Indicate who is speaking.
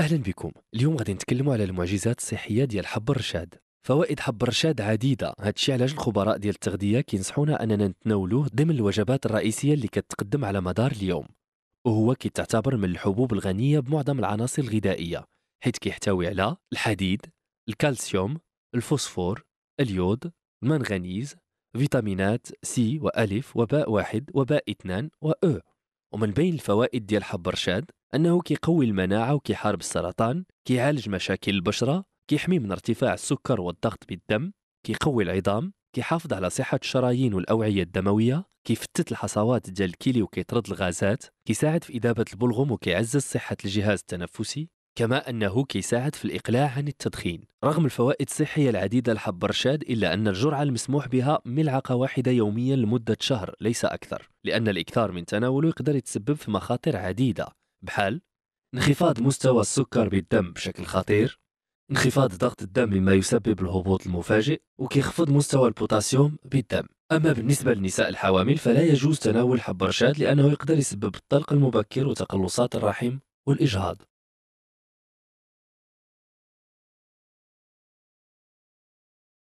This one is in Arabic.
Speaker 1: اهلا بكم اليوم غادي نتكلموا على المعجزات الصحيه ديال حب الرشاد فوائد حب الرشاد عديده هادشي علاش الخبراء ديال التغذيه كينصحونا اننا نتناولوه ضمن الوجبات الرئيسيه اللي كتقدم على مدار اليوم وهو كيتعتبر من الحبوب الغنيه بمعظم العناصر الغذائيه حيث كيحتوي على الحديد الكالسيوم الفوسفور اليود المنغنيز فيتامينات سي والف وباء واحد وباء اثنان و أو ومن بين الفوائد ديال حب الرشاد أنه كيقوي المناعة وكيحارب السرطان كيعالج مشاكل البشرة كيحمي من ارتفاع السكر والضغط بالدم كيقوي العظام كيحافظ على صحة الشرايين والأوعية الدموية كيفتت الحصوات ديال الكلي وكيطرد الغازات كيساعد في إذابة البلغم وكيعزز صحة الجهاز التنفسي كما أنه كيساعد في الإقلاع عن التدخين رغم الفوائد الصحية العديدة لحب رشاد إلا أن الجرعة المسموح بها ملعقة واحدة يوميا لمدة شهر ليس أكثر لأن الإكثار من تناوله يقدر يتسبب في مخاطر عديدة بحال انخفاض مستوى السكر بالدم بشكل خطير انخفاض ضغط الدم مما يسبب الهبوط المفاجئ وكيخفض مستوى البوتاسيوم بالدم أما بالنسبة للنساء الحوامل فلا يجوز تناول حب رشاد لأنه يقدر يسبب الطلق المبكر وتقلصات الرحم والإجهاض